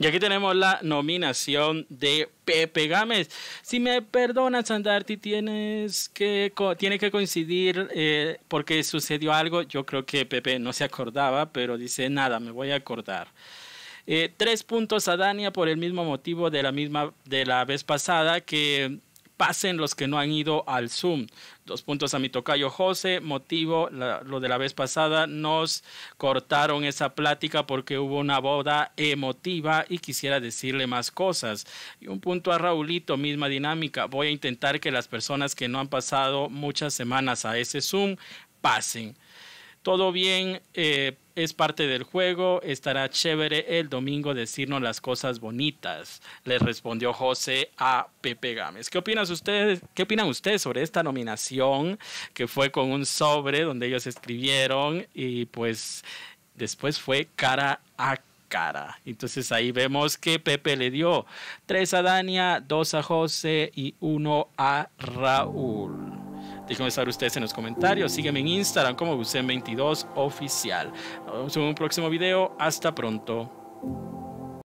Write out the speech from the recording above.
Y aquí tenemos la nominación de Pepe Gámez. Si me perdonas, Andarti, tienes que, tiene que coincidir eh, porque sucedió algo. Yo creo que Pepe no se acordaba, pero dice, nada, me voy a acordar. Eh, tres puntos a Dania por el mismo motivo de la misma de la vez pasada que pasen los que no han ido al Zoom. Dos puntos a mi tocayo José, motivo, lo de la vez pasada, nos cortaron esa plática porque hubo una boda emotiva y quisiera decirle más cosas. Y un punto a Raulito, misma dinámica, voy a intentar que las personas que no han pasado muchas semanas a ese Zoom pasen. Todo bien, eh, es parte del juego, estará chévere el domingo decirnos las cosas bonitas, le respondió José a Pepe Gámez. ¿Qué opinan ustedes? ¿Qué opinan ustedes sobre esta nominación que fue con un sobre donde ellos escribieron y pues después fue cara a cara. Entonces ahí vemos que Pepe le dio tres a Dania, dos a José y uno a Raúl. Déjenme saber ustedes en los comentarios. Sígueme en Instagram como Gusen22Oficial. Nos vemos en un próximo video. Hasta pronto.